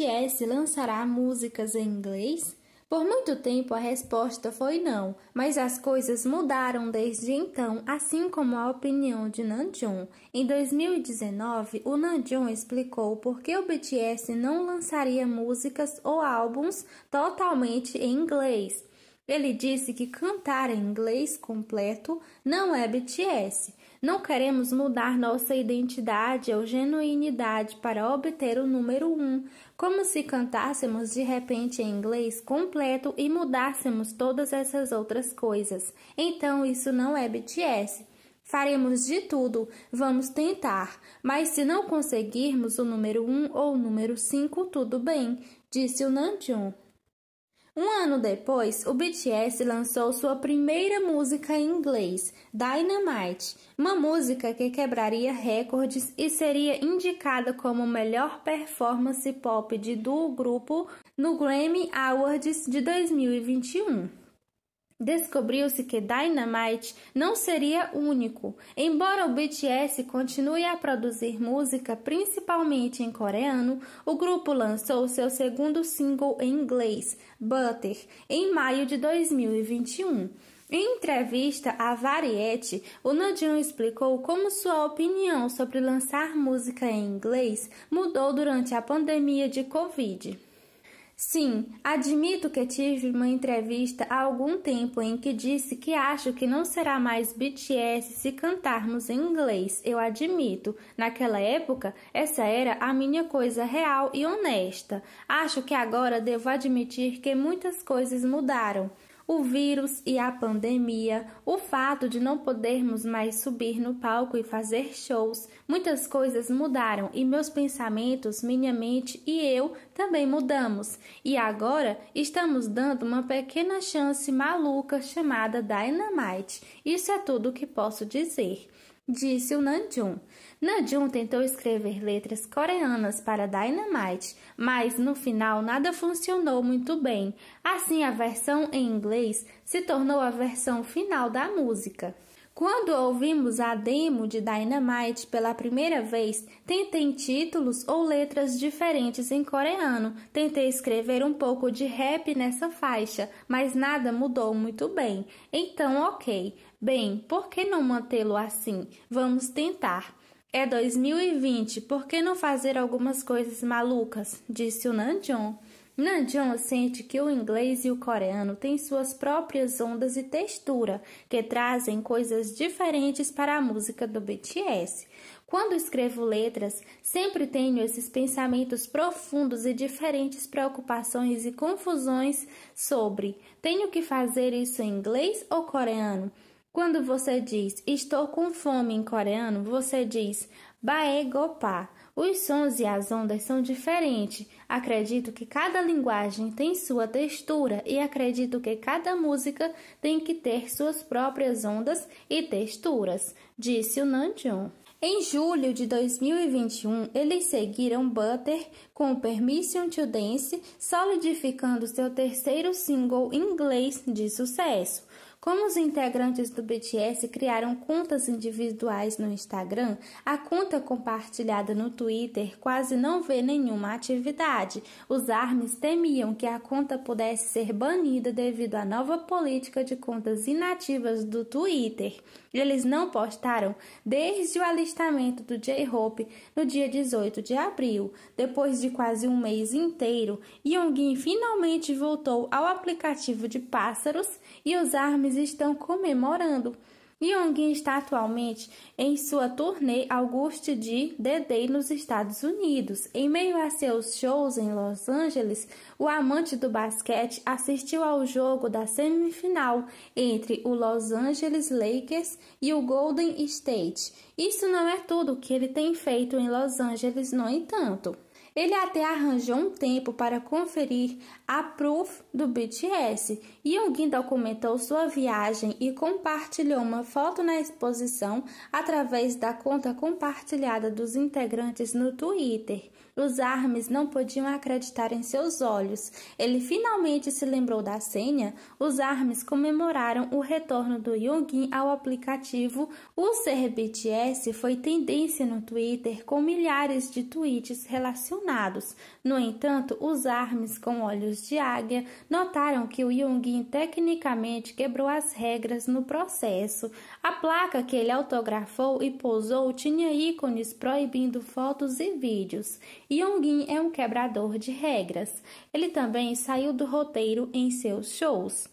BTS lançará músicas em inglês? Por muito tempo a resposta foi não, mas as coisas mudaram desde então, assim como a opinião de Namjoon. Em 2019, o Namjoon explicou por que o BTS não lançaria músicas ou álbuns totalmente em inglês. Ele disse que cantar em inglês completo não é BTS, não queremos mudar nossa identidade ou genuinidade para obter o número 1, um, como se cantássemos de repente em inglês completo e mudássemos todas essas outras coisas. Então isso não é BTS. Faremos de tudo, vamos tentar, mas se não conseguirmos o número 1 um ou o número 5, tudo bem, disse o Namjoon. Um ano depois, o BTS lançou sua primeira música em inglês, Dynamite, uma música que quebraria recordes e seria indicada como melhor performance pop de duo grupo no Grammy Awards de 2021. Descobriu-se que Dynamite não seria único. Embora o BTS continue a produzir música principalmente em coreano, o grupo lançou seu segundo single em inglês, Butter, em maio de 2021. Em entrevista à Variety, o Nadine explicou como sua opinião sobre lançar música em inglês mudou durante a pandemia de Covid. Sim, admito que tive uma entrevista há algum tempo em que disse que acho que não será mais BTS se cantarmos em inglês. Eu admito. Naquela época, essa era a minha coisa real e honesta. Acho que agora devo admitir que muitas coisas mudaram o vírus e a pandemia, o fato de não podermos mais subir no palco e fazer shows, muitas coisas mudaram e meus pensamentos, minha mente e eu também mudamos. E agora estamos dando uma pequena chance maluca chamada Dynamite. Isso é tudo o que posso dizer disse o Nanjun. Nanjun tentou escrever letras coreanas para Dynamite, mas no final nada funcionou muito bem. Assim, a versão em inglês se tornou a versão final da música. Quando ouvimos a demo de Dynamite pela primeira vez, tentei títulos ou letras diferentes em coreano, tentei escrever um pouco de rap nessa faixa, mas nada mudou muito bem. Então, ok, Bem, por que não mantê-lo assim? Vamos tentar. É 2020, por que não fazer algumas coisas malucas? Disse o Nanjon. Nanjon sente que o inglês e o coreano têm suas próprias ondas e textura, que trazem coisas diferentes para a música do BTS. Quando escrevo letras, sempre tenho esses pensamentos profundos e diferentes preocupações e confusões sobre: tenho que fazer isso em inglês ou coreano? Quando você diz estou com fome em coreano, você diz bae Os sons e as ondas são diferentes. Acredito que cada linguagem tem sua textura e acredito que cada música tem que ter suas próprias ondas e texturas, disse o Nanjun. Em julho de 2021, eles seguiram Butter com Permission to Dance, solidificando seu terceiro single inglês de sucesso. Como os integrantes do BTS criaram contas individuais no Instagram, a conta compartilhada no Twitter quase não vê nenhuma atividade. Os armes temiam que a conta pudesse ser banida devido à nova política de contas inativas do Twitter. Eles não postaram desde o alistamento do J-Hope no dia 18 de abril. Depois de quase um mês inteiro, Youngin finalmente voltou ao aplicativo de pássaros e os armes jovens estão comemorando. Young está atualmente em sua turnê Auguste de Dedé nos Estados Unidos. Em meio a seus shows em Los Angeles, o amante do basquete assistiu ao jogo da semifinal entre o Los Angeles Lakers e o Golden State. Isso não é tudo que ele tem feito em Los Angeles, no entanto. Ele até arranjou um tempo para conferir a proof do BTS. Yoongi documentou então sua viagem e compartilhou uma foto na exposição através da conta compartilhada dos integrantes no Twitter. Os armes não podiam acreditar em seus olhos. Ele finalmente se lembrou da senha. Os armes comemoraram o retorno do Yoongi ao aplicativo. O ser BTS foi tendência no Twitter com milhares de tweets relacionados no entanto, os armes com olhos de águia notaram que o Jungin tecnicamente quebrou as regras no processo. A placa que ele autografou e posou tinha ícones proibindo fotos e vídeos. Jungin é um quebrador de regras. Ele também saiu do roteiro em seus shows.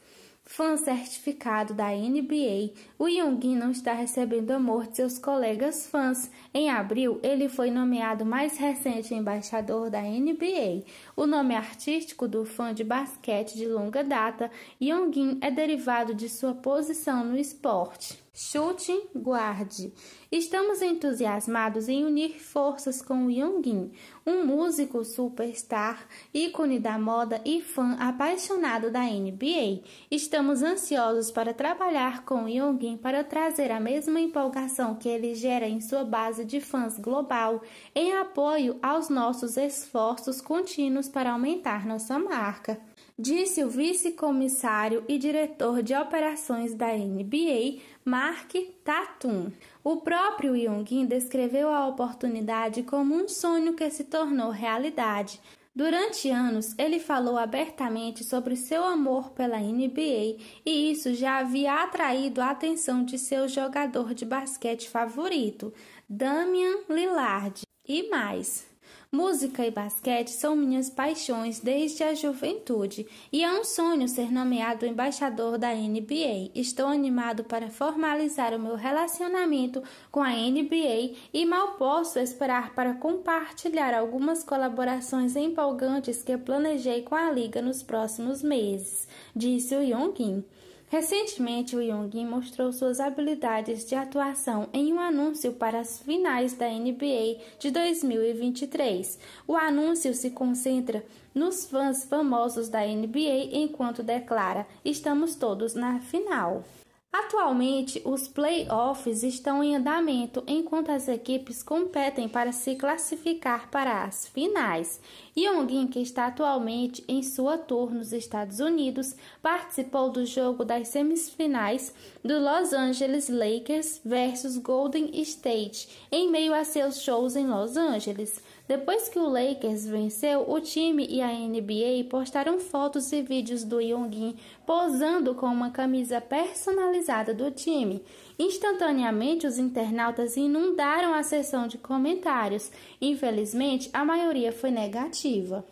Fã certificado da NBA, o Youngin não está recebendo amor de seus colegas fãs. Em abril, ele foi nomeado mais recente embaixador da NBA. O nome artístico do fã de basquete de longa data, Youngin é derivado de sua posição no esporte. Chute, guarde. Estamos entusiasmados em unir forças com o Yongin, um músico superstar, ícone da moda e fã apaixonado da NBA. Estamos ansiosos para trabalhar com o Yongin para trazer a mesma empolgação que ele gera em sua base de fãs global, em apoio aos nossos esforços contínuos para aumentar nossa marca disse o vice-comissário e diretor de operações da NBA, Mark Tatum. O próprio Jungin descreveu a oportunidade como um sonho que se tornou realidade. Durante anos, ele falou abertamente sobre seu amor pela NBA e isso já havia atraído a atenção de seu jogador de basquete favorito, Damian Lillard, e mais. Música e basquete são minhas paixões desde a juventude e é um sonho ser nomeado embaixador da NBA. Estou animado para formalizar o meu relacionamento com a NBA e mal posso esperar para compartilhar algumas colaborações empolgantes que planejei com a liga nos próximos meses, disse o Kim. Recentemente, o Young mostrou suas habilidades de atuação em um anúncio para as finais da NBA de 2023. O anúncio se concentra nos fãs famosos da NBA enquanto declara: Estamos todos na final. Atualmente, os playoffs estão em andamento enquanto as equipes competem para se classificar para as finais. Youngin, que está atualmente em sua tour nos Estados Unidos, participou do jogo das semifinais do Los Angeles Lakers versus Golden State, em meio a seus shows em Los Angeles. Depois que o Lakers venceu, o time e a NBA postaram fotos e vídeos do Youngin posando com uma camisa personalizada do time. Instantaneamente, os internautas inundaram a seção de comentários. Infelizmente, a maioria foi negativa negativa.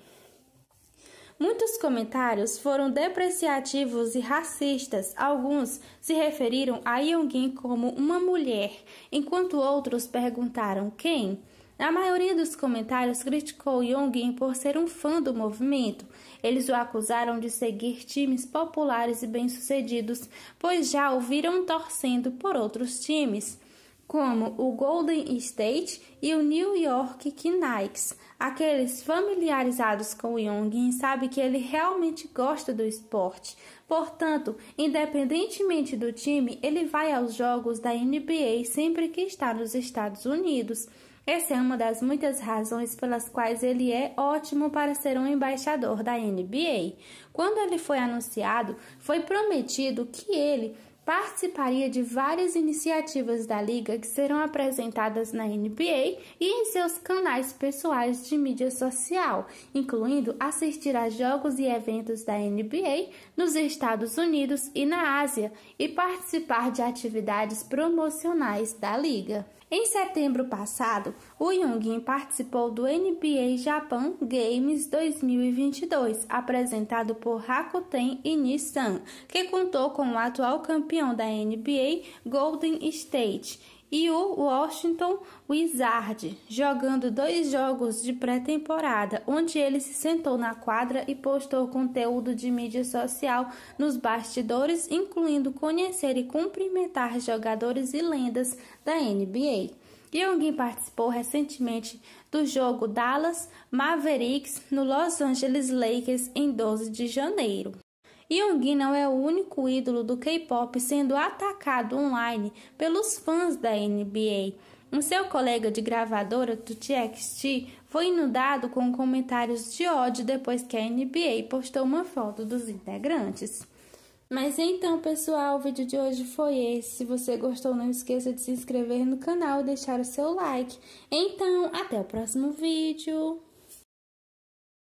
Muitos comentários foram depreciativos e racistas. Alguns se referiram a Yongin como uma mulher, enquanto outros perguntaram quem. A maioria dos comentários criticou Yongin por ser um fã do movimento. Eles o acusaram de seguir times populares e bem-sucedidos, pois já o viram torcendo por outros times como o Golden State e o New York Knicks. Aqueles familiarizados com o Youngin sabem que ele realmente gosta do esporte. Portanto, independentemente do time, ele vai aos jogos da NBA sempre que está nos Estados Unidos. Essa é uma das muitas razões pelas quais ele é ótimo para ser um embaixador da NBA. Quando ele foi anunciado, foi prometido que ele participaria de várias iniciativas da Liga que serão apresentadas na NBA e em seus canais pessoais de mídia social, incluindo assistir a jogos e eventos da NBA nos Estados Unidos e na Ásia e participar de atividades promocionais da Liga. Em setembro passado, o Yongin participou do NBA Japan Games 2022, apresentado por Rakuten e Nissan, que contou com o atual campeão da NBA, Golden State, e o Washington Wizard, jogando dois jogos de pré-temporada, onde ele se sentou na quadra e postou conteúdo de mídia social nos bastidores, incluindo conhecer e cumprimentar jogadores e lendas da NBA. Youngin participou recentemente do jogo Dallas Mavericks no Los Angeles Lakers em 12 de janeiro. Yoongi não é o único ídolo do K-pop sendo atacado online pelos fãs da NBA. Um seu colega de gravadora do TXT foi inundado com comentários de ódio depois que a NBA postou uma foto dos integrantes. Mas então, pessoal, o vídeo de hoje foi esse. Se você gostou, não esqueça de se inscrever no canal e deixar o seu like. Então, até o próximo vídeo.